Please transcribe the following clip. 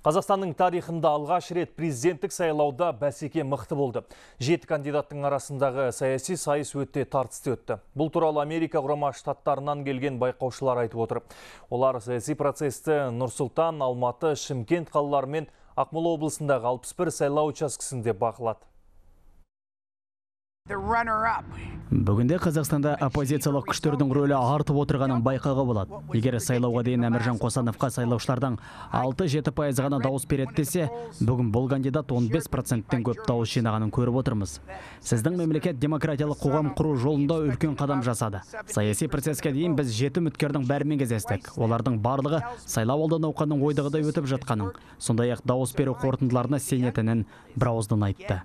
Қазақстанның тарихында алғаш рет президенттік сайлауда бәсеке мықты болды. Жет кандидаттың арасындағы саяси сайыс өтте тартысты өтті. Бұл туралы Америка құрама штаттарынан келген байқаушылар айтып отыр. Олар саяси процесті Нұрсултан, Алматы, Шымкент қалалары мен Ақмола облысындағы 61 сайлау учаскесінде бақылады бүгінде қазақстанда оппозициялық күштердің рөлі артып отырғанын байқауға болады егер сайлауға дейін әміржан қосановқа сайлаушылардың 6-7 пайыз ғана дауыс береді десе бүгін бұл кандидат 15 проценттен көп дауыс жинағанын көріп отырмыз сіздің мемлекет демократиялық қоғам құру жолында үлкен қадам жасады саяси процеске дейін біз жеті үміткердің бәрімен кездестік олардың барлығы сайлау алды науқанның ойдағыдай өтіп жатқанын сондай ақ дауыс беру қорытындыларына сенетінін бірауыздан айтты